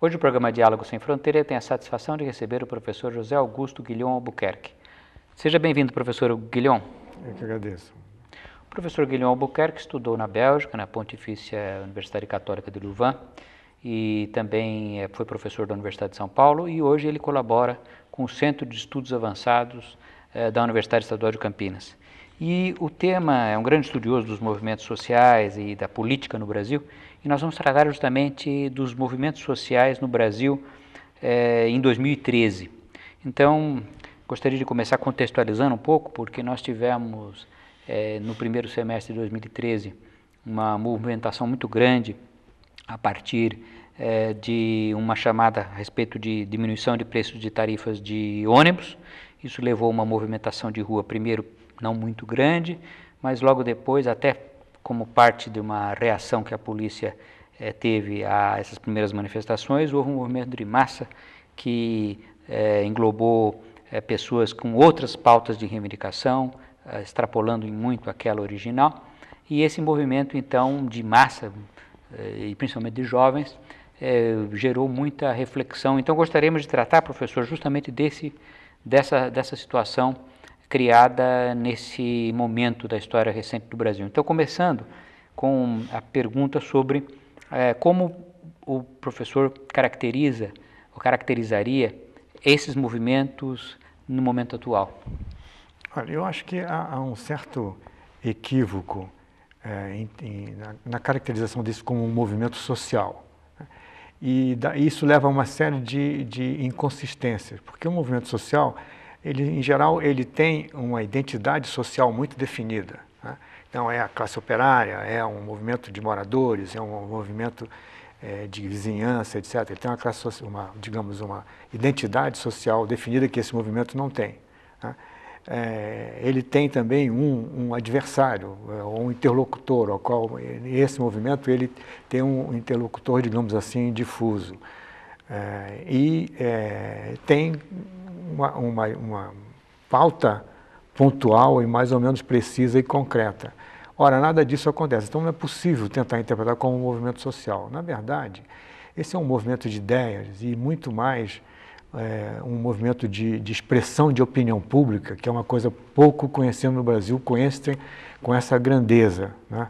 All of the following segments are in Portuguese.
Hoje o programa Diálogo Sem Fronteira tem a satisfação de receber o professor José Augusto Guilhom Albuquerque. Seja bem-vindo, professor Guilhom. Eu que agradeço. O professor Guilhom Albuquerque estudou na Bélgica, na Pontifícia Universidade Católica de Louvain, e também eh, foi professor da Universidade de São Paulo, e hoje ele colabora com o Centro de Estudos Avançados eh, da Universidade Estadual de Campinas. E o tema é um grande estudioso dos movimentos sociais e da política no Brasil, e nós vamos tratar justamente dos movimentos sociais no Brasil eh, em 2013. Então, gostaria de começar contextualizando um pouco, porque nós tivemos eh, no primeiro semestre de 2013 uma movimentação muito grande a partir eh, de uma chamada a respeito de diminuição de preços de tarifas de ônibus. Isso levou a uma movimentação de rua, primeiro não muito grande, mas logo depois, até como parte de uma reação que a polícia eh, teve a essas primeiras manifestações, houve um movimento de massa que eh, englobou eh, pessoas com outras pautas de reivindicação, extrapolando em muito aquela original, e esse movimento então de massa, e principalmente de jovens, gerou muita reflexão. Então gostaríamos de tratar, professor, justamente desse, dessa, dessa situação criada nesse momento da história recente do Brasil. Então, começando com a pergunta sobre é, como o professor caracteriza ou caracterizaria esses movimentos no momento atual. Olha, eu acho que há, há um certo equívoco é, em, em, na, na, caracterização disso como um movimento social. Né? E da, isso leva a uma série de, de inconsistências, porque o movimento social ele, em geral, ele tem uma identidade social muito definida. Né? Então, é a classe operária, é um movimento de moradores, é um movimento é, de vizinhança, etc. Ele tem uma, classe, uma, digamos, uma identidade social definida que esse movimento não tem. Né? É, ele tem também um, um adversário, é, um interlocutor, ao qual esse movimento ele tem um interlocutor, digamos assim, difuso. É, e é, tem uma, uma, uma pauta pontual e mais ou menos precisa e concreta. Ora, nada disso acontece. Então não é possível tentar interpretar como um movimento social. Na verdade, esse é um movimento de ideias e muito mais é, um movimento de, de, expressão de opinião pública, que é uma coisa pouco conhecida no Brasil, conhecem com essa grandeza. Né?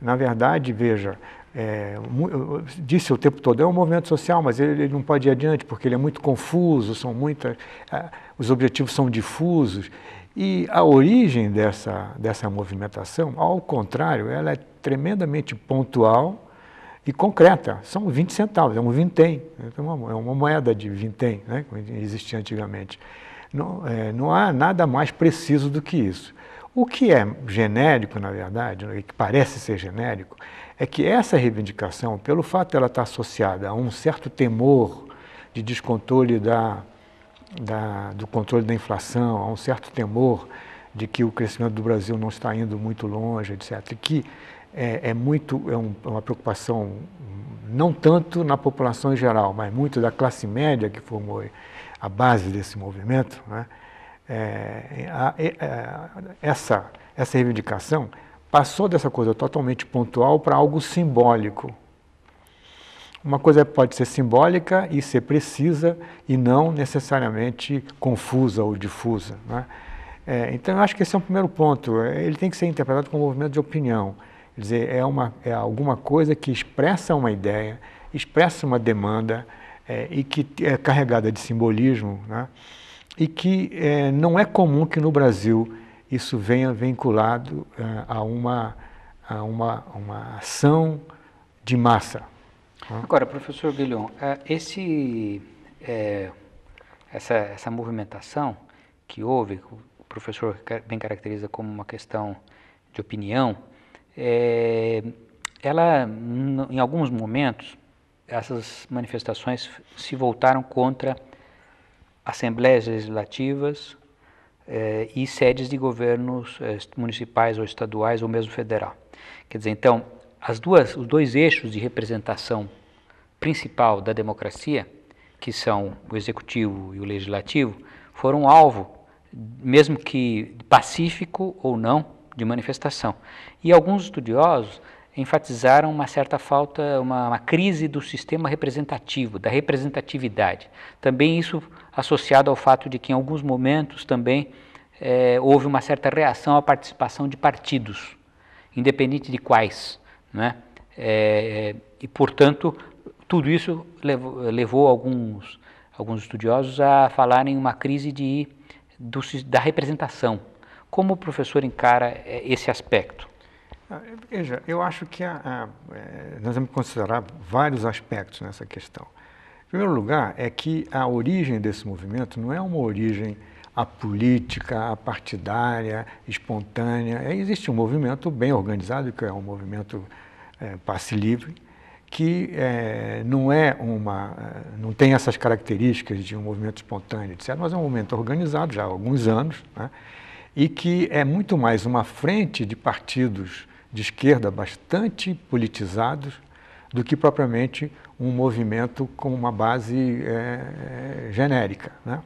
Na verdade, veja, é, disse o tempo todo, é um movimento social, mas ele, ele, não pode ir adiante porque ele é muito confuso, são muitas, os objetivos são difusos. E a origem dessa, dessa movimentação, ao contrário, ela é tremendamente pontual e concreta. São 20 centavos, é um vintém, é, é uma, moeda de vintém, né, como existia antigamente. Não, é, não há nada mais preciso do que isso. O que é genérico, na verdade, que parece ser genérico, é que essa reivindicação, pelo fato de ela estar associada a um certo temor de descontrole da, da, do controle da inflação, a um certo temor de que o crescimento do Brasil não está indo muito longe, etc., que é, é muito é um, é uma preocupação não tanto na população em geral, mas muito da classe média que formou a base desse movimento, né? é, a, a, é, é, essa, essa reivindicação passou dessa coisa totalmente pontual para algo simbólico. Uma coisa pode ser simbólica e ser precisa e não necessariamente confusa ou difusa. Né? É, então, eu acho que esse é um primeiro ponto. Ele tem que ser interpretado como um movimento de opinião. Quer dizer, é, uma, é alguma coisa que expressa uma ideia, expressa uma demanda é, e que é carregada de simbolismo né? e que é, não é comum que no Brasil isso venha vinculado eh, a, uma, a uma, uma ação de massa. Tá? Agora, professor Guilhom, eh, esse, é, essa, essa movimentação que houve, o professor bem caracteriza como uma questão de opinião, é, ela, em alguns momentos, essas manifestações se voltaram contra assembleias legislativas, eh, e sedes de governos eh, municipais ou estaduais ou mesmo federal. Quer dizer, então, as duas, os dois eixos de representação principal da democracia, que são o executivo e o legislativo, foram alvo, mesmo que pacífico ou não, de manifestação. E alguns estudiosos enfatizaram uma certa falta, uma, uma crise do sistema representativo, da representatividade. Também isso associado ao fato de que em alguns momentos também é, houve uma certa reação à participação de partidos, independente de quais. Né? É, e, portanto, tudo isso levou, levou, alguns, alguns estudiosos a falarem uma crise de, do, da representação. Como o professor encara é, esse aspecto? Ah, veja, eu acho que é, nós temos que considerar vários aspectos nessa questão. Em primeiro lugar, é que a origem desse movimento não é uma origem apolítica, apartidária, espontânea. É, existe um movimento bem organizado, que é um movimento é, passe livre, que é, não é uma, é, não tem essas características de um movimento espontâneo, etc., mas é um movimento organizado já há alguns anos, né, e que é muito mais uma frente de partidos de esquerda bastante politizados do que propriamente um movimento com uma base é, é, genérica. Né?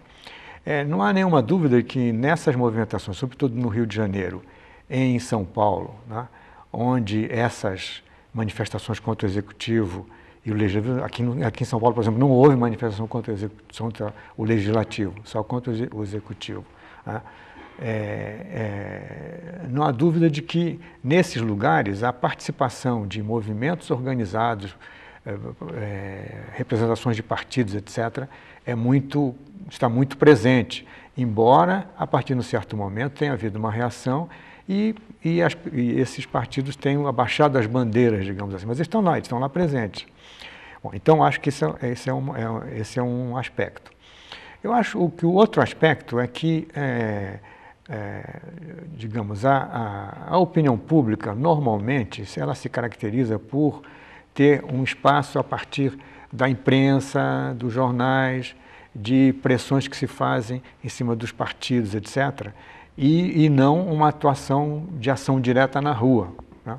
É, não há nenhuma dúvida que nessas movimentações, sobretudo no Rio de Janeiro, em São Paulo, né, onde essas manifestações contra o executivo e o legislativo, aqui, aqui, em São Paulo, por exemplo, não houve manifestação contra o, executivo, contra o legislativo, só contra o executivo. Né? é, é, não há dúvida de que nesses lugares a participação de movimentos organizados, é, é representações de partidos, etc., é muito, está muito presente, embora a partir de um certo momento tenha havido uma reação e, e, as, e esses partidos tenham abaixado as bandeiras, digamos assim, mas eles estão lá, eles estão lá presentes. Bom, então, acho que esse é, esse é, um, é, esse é um aspecto. Eu acho que o outro aspecto é que é, é, digamos, a, a, a, opinião pública, normalmente, ela se caracteriza por ter um espaço a partir da imprensa, dos jornais, de pressões que se fazem em cima dos partidos, etc., e, e não uma atuação de ação direta na rua. Né?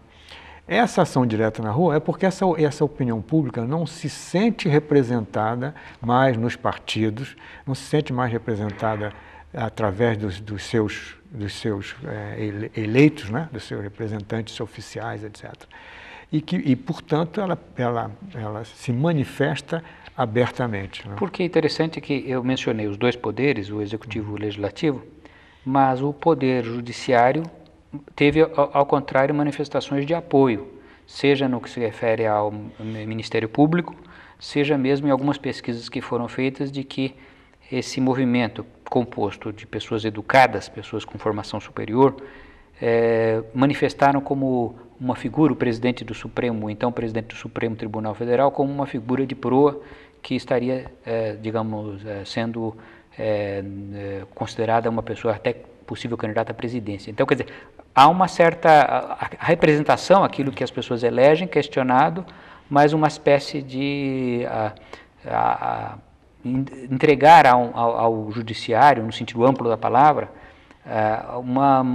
Essa ação direta na rua é porque essa, essa opinião pública não se sente representada mais nos partidos, não se sente mais representada através dos, dos seus, dos seus é, eleitos, né? dos seus representantes oficiais, etc. E, que, e portanto, ela, ela, ela se manifesta abertamente. Né? Porque é interessante que eu mencionei os dois poderes, o executivo e o legislativo, mas o poder judiciário teve, ao contrário, manifestações de apoio, seja no que se refere ao Ministério Público, seja mesmo em algumas pesquisas que foram feitas de que esse movimento composto de pessoas educadas, pessoas com formação superior, é, manifestaram como uma figura o presidente do Supremo, então presidente do Supremo Tribunal Federal, como uma figura de proa que estaria, é, digamos, é, sendo é, é, considerada uma pessoa até possível candidata à presidência. Então, quer dizer, há uma certa a, a representação, aquilo que as pessoas elegem, questionado, mas uma espécie de a, entregar ao, ao, ao judiciário, no sentido amplo da palavra, é, uma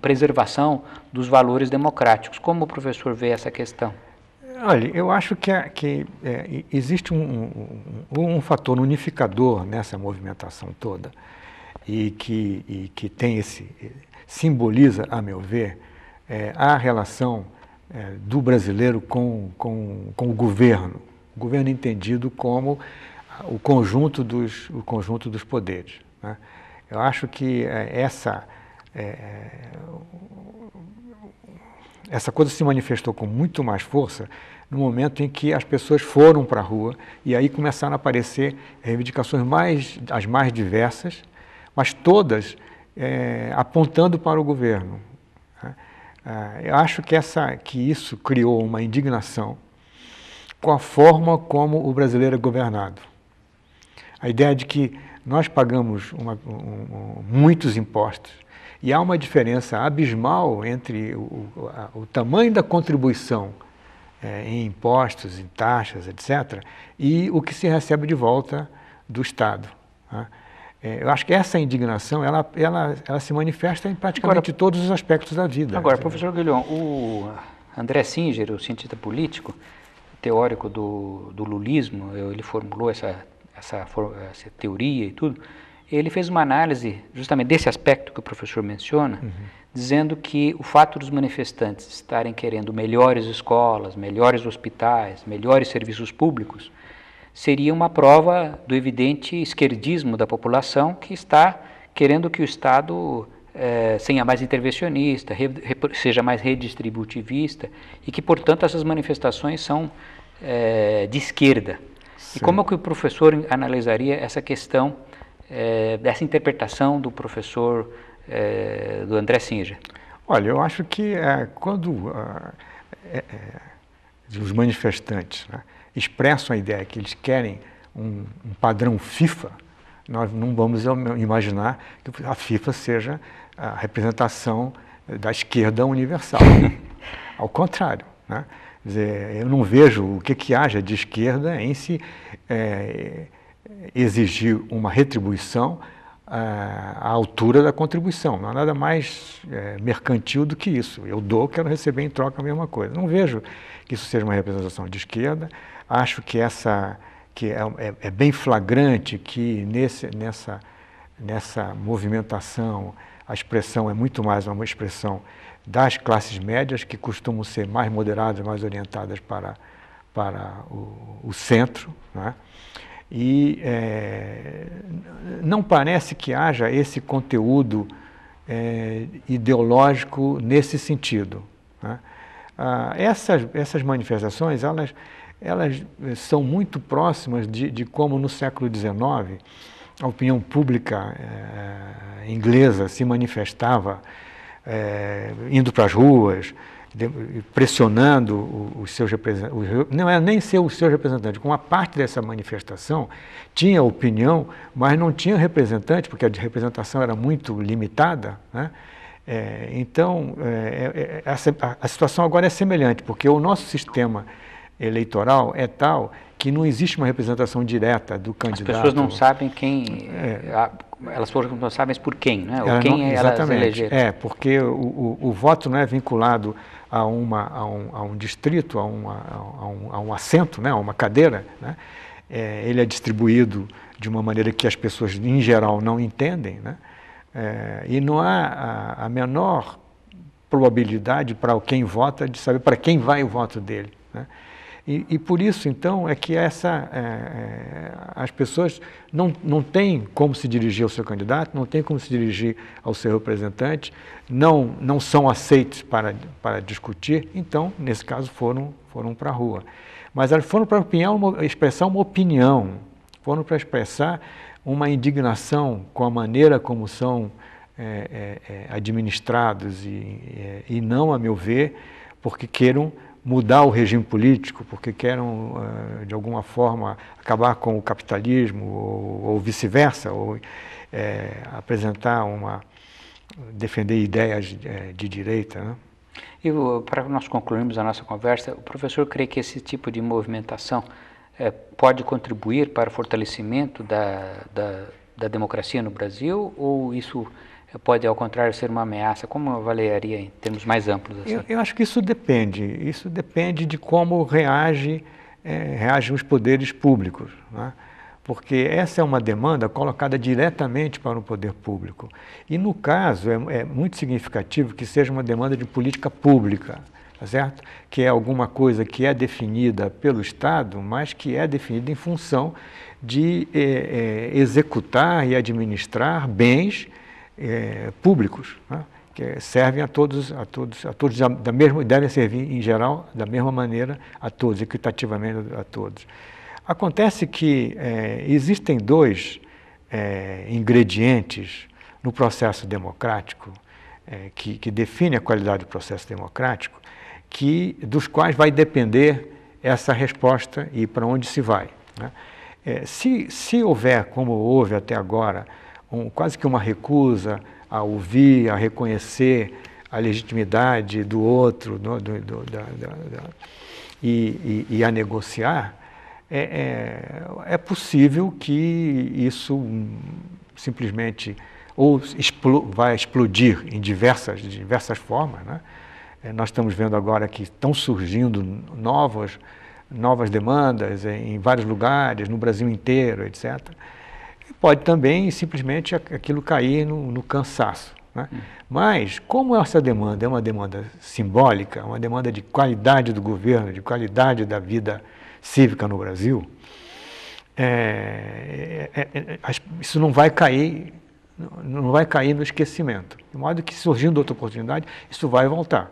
preservação dos valores democráticos. Como o professor vê essa questão? Olha, eu acho que, é, que é, existe um, um, um, fator unificador nessa movimentação toda e que, e que tem esse simboliza, a meu ver, é, a relação é, do brasileiro com, com, com o governo, o governo entendido como o conjunto dos, o conjunto dos poderes. Né? Eu acho que é, essa, é, é, essa coisa se manifestou com muito mais força no momento em que as pessoas foram para a rua e aí começaram a aparecer reivindicações mais, as mais diversas, mas todas é, apontando para o governo. Né? É, eu acho que, essa, que isso criou uma indignação com a forma como o brasileiro é governado. A ideia de que nós pagamos uma, um, muitos impostos e há uma diferença abismal entre o, a, o tamanho da contribuição é, em impostos, em taxas, etc., e o que se recebe de volta do Estado. Né? É, eu acho que essa indignação ela, ela, ela se manifesta em praticamente agora, todos os aspectos da vida. Agora, professor Guilhom, o André Singer, o cientista político, teórico do, do lulismo, ele formulou essa essa, essa teoria e tudo, ele fez uma análise justamente desse aspecto que o professor menciona, uhum. dizendo que o fato dos manifestantes estarem querendo melhores escolas, melhores hospitais, melhores serviços públicos, seria uma prova do evidente esquerdismo da população que está querendo que o Estado eh, seja mais intervencionista, re, re, seja mais redistributivista e que, portanto, essas manifestações são eh, de esquerda. E como é que o professor analisaria essa questão é, dessa interpretação do professor é, do André Singer? Olha, eu acho que é, quando ah, os manifestantes né, expressam a ideia que eles querem um, um, padrão FIFA, nós não vamos imaginar que a FIFA seja a representação da esquerda universal. Ao contrário, né? Quer dizer, eu não vejo o que, que haja de esquerda em se é, exigir uma retribuição é, à altura da contribuição. Não há nada mais é, mercantil do que isso. Eu dou, quero receber em troca a mesma coisa. Não vejo que isso seja uma representação de esquerda. Acho que essa que é, é, é bem flagrante que nesse, nessa, nessa movimentação a expressão é muito mais uma expressão das classes médias, que costumam ser mais moderadas, mais orientadas para, para o, o centro. Né? E é, não parece que haja esse conteúdo é, ideológico nesse sentido. Né? Ah, essas, essas manifestações, elas, elas eh, são muito próximas de, de como no século XIX a opinião pública eh, inglesa se manifestava é, indo para as ruas, pressionando os seus representantes, não era é nem ser os seus representantes, uma parte dessa manifestação tinha opinião, mas não tinha representante, porque a representação era muito limitada. Né? É, então, é, é, é a, a, situação agora é semelhante, porque o nosso sistema eleitoral é tal que não existe uma representação direta do candidato. As pessoas não sabem quem, é. elas não sabem por quem, né? Ou quem não, elas elegeram. É, porque o, o, o, voto não é vinculado a, uma, a, um, a um distrito, a, uma, a, um, a um assento, né? a uma cadeira. Né? É, ele é distribuído de uma maneira que as pessoas, em geral, não entendem. Né? É, e não há a, a menor probabilidade para quem vota de saber para quem vai o voto dele. Né? E, e por isso, então, é que essa, é, é, as pessoas não, não têm como se dirigir ao seu candidato, não têm como se dirigir ao seu representante, não, não são aceitos para, para discutir, então, nesse caso, foram, foram para a rua. Mas elas foram para uma, expressar uma opinião, foram para expressar uma indignação com a maneira como são é, é, é administrados e, é, e não, a meu ver, porque queiram mudar o regime político porque querem, eh, de alguma forma, acabar com o capitalismo ou, ou vice-versa, ou é, apresentar uma. defender ideias de, eh, de direita. Né? E para nós concluirmos a nossa conversa, o professor crê que esse tipo de movimentação é, pode contribuir para o fortalecimento da, da, da democracia no Brasil ou isso pode, ao contrário, ser uma ameaça? Como avaliaria em termos mais amplos? Assim? Eu, eu, acho que isso depende. Isso depende de como reage, é, reagem os poderes públicos. Né? Porque essa é uma demanda colocada diretamente para o poder público. E, no caso, é, é muito significativo que seja uma demanda de política pública. Tá certo? Que é alguma coisa que é definida pelo Estado, mas que é definida em função de é, executar e administrar bens é, públicos, né, que servem a todos, a todos, a todos da, mesma, devem servir em geral da mesma maneira a todos, equitativamente a todos. Acontece que é, existem dois é, ingredientes no processo democrático é, que, que define a qualidade do processo democrático, que dos quais vai depender essa resposta e para onde se vai. Né? É, se, se houver, como houve até agora, um, quase que uma recusa a ouvir, a reconhecer a legitimidade do outro do, do, do, da, da, da, e, e, e, a negociar, é, é, é, possível que isso hum, simplesmente ou vai explodir em diversas, diversas formas. Né? É, nós estamos vendo agora que estão surgindo novas, novas demandas em vários lugares, no Brasil inteiro, etc. Pode também simplesmente aquilo cair no, no cansaço. Né? Hum. Mas, como essa demanda é uma demanda simbólica, uma demanda de qualidade do governo, de qualidade da vida cívica no Brasil, é, é, é, é isso não vai cair não vai cair no esquecimento. De modo que, surgindo outra oportunidade, isso vai voltar.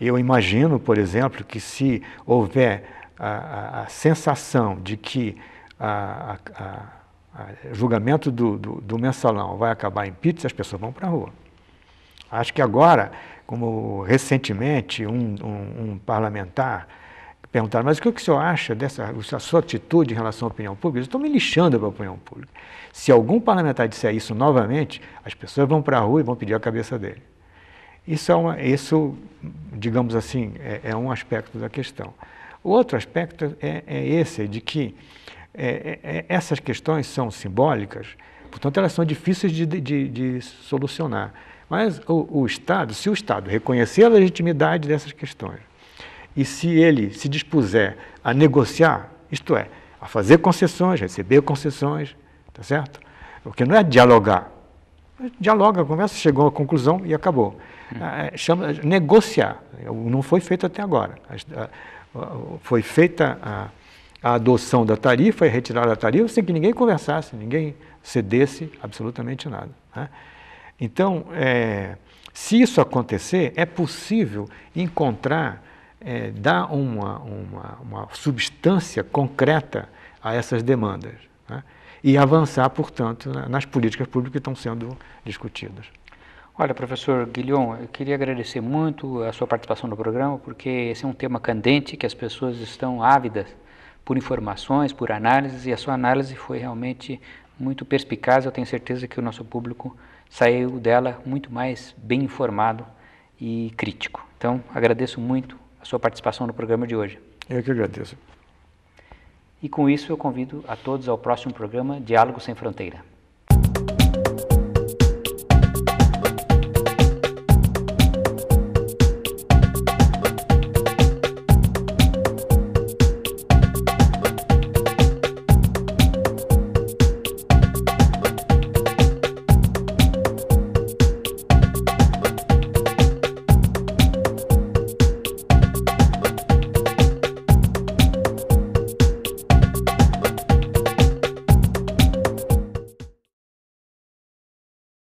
Eu imagino, por exemplo, que se houver a, a, a sensação de que a, a ah, julgamento do, do, do mensalão vai acabar em pizza, as pessoas vão para a rua. Acho que agora, como recentemente um, um, um parlamentar perguntaram, mas o que o senhor acha dessa sua atitude em relação à opinião pública? Eu estou me lixando para a opinião pública. Se algum parlamentar disser isso novamente, as pessoas vão para a rua e vão pedir a cabeça dele. Isso, é uma, isso digamos assim, é, é um aspecto da questão. O outro aspecto é, é esse, é de que é, é, é, essas questões são simbólicas, portanto, elas são difíceis de, de, de solucionar. Mas o, o, Estado, se o Estado reconhecer a legitimidade dessas questões e se ele se dispuser a negociar, isto é, a fazer concessões, receber concessões, tá certo? Porque não é dialogar. Dialoga, conversa, chegou à conclusão e acabou. Hum. É, chama negociar. Não foi feito até agora. Foi feita a a adoção da tarifa e retirar a tarifa sem que ninguém conversasse, ninguém cedesse absolutamente nada. Né? Então, é, se isso acontecer, é possível encontrar, é, dar uma, uma, uma, substância concreta a essas demandas né? e avançar, portanto, nas políticas públicas que estão sendo discutidas. Olha, professor Guilhom, eu queria agradecer muito a sua participação no programa, porque esse é um tema candente que as pessoas estão ávidas por informações, por análises, e a sua análise foi realmente muito perspicaz. Eu tenho certeza que o nosso público saiu dela muito mais bem informado e crítico. Então, agradeço muito a sua participação no programa de hoje. Eu que agradeço. E com isso, eu convido a todos ao próximo programa Diálogo Sem Fronteira.